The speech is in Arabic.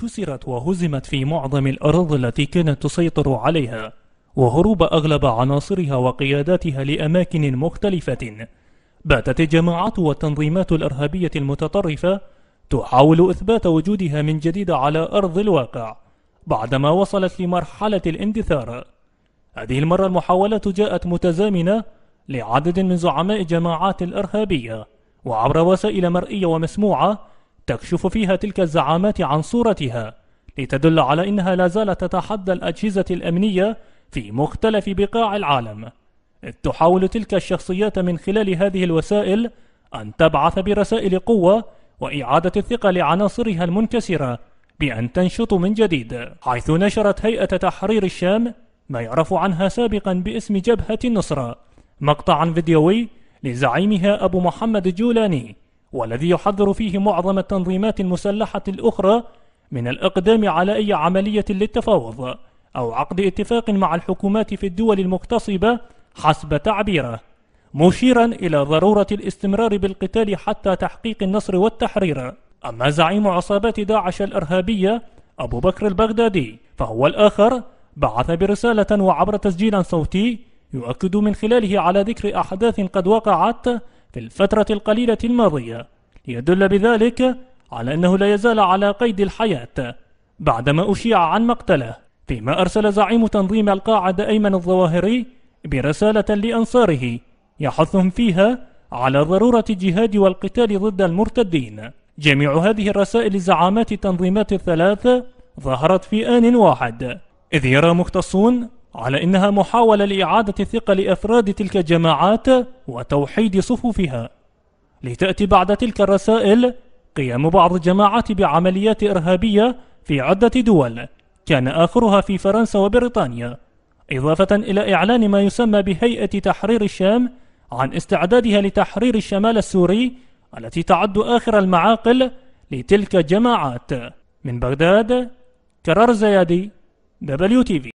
كسرت وهزمت في معظم الأراضي التي كانت تسيطر عليها وهروب أغلب عناصرها وقياداتها لأماكن مختلفة باتت الجماعات والتنظيمات الإرهابية المتطرفة تحاول إثبات وجودها من جديد على أرض الواقع بعدما وصلت لمرحلة الاندثار هذه المرة المحاولات جاءت متزامنة لعدد من زعماء الجماعات الإرهابية وعبر وسائل مرئية ومسموعة تكشف فيها تلك الزعامات عن صورتها لتدل على أنها لا زالت تتحدى الأجهزة الأمنية في مختلف بقاع العالم تحاول تلك الشخصيات من خلال هذه الوسائل أن تبعث برسائل قوة وإعادة الثقة لعناصرها المنكسرة بأن تنشط من جديد حيث نشرت هيئة تحرير الشام ما يعرف عنها سابقا باسم جبهة النصرة مقطعا فيديوي لزعيمها أبو محمد الجولاني والذي يحذر فيه معظم التنظيمات المسلحة الأخرى من الإقدام على أي عملية للتفاوض أو عقد اتفاق مع الحكومات في الدول المغتصبة حسب تعبيره مشيرا إلى ضرورة الاستمرار بالقتال حتى تحقيق النصر والتحرير أما زعيم عصابات داعش الإرهابية أبو بكر البغدادي فهو الآخر بعث برسالة وعبر تسجيل صوتي يؤكد من خلاله على ذكر أحداث قد وقعت في الفترة القليلة الماضية يدل بذلك على أنه لا يزال على قيد الحياة بعدما أشيع عن مقتله فيما أرسل زعيم تنظيم القاعدة أيمن الظواهري برسالة لأنصاره يحثهم فيها على ضرورة الجهاد والقتال ضد المرتدين جميع هذه الرسائل لزعامات التنظيمات الثلاثة ظهرت في آن واحد إذ يرى مختصون على إنها محاولة لإعادة الثقة لأفراد تلك الجماعات وتوحيد صفوفها لتأتي بعد تلك الرسائل قيام بعض الجماعات بعمليات إرهابية في عدة دول كان آخرها في فرنسا وبريطانيا إضافة إلى إعلان ما يسمى بهيئة تحرير الشام عن استعدادها لتحرير الشمال السوري التي تعد آخر المعاقل لتلك الجماعات من بغداد كرار زيادي دبليو تي في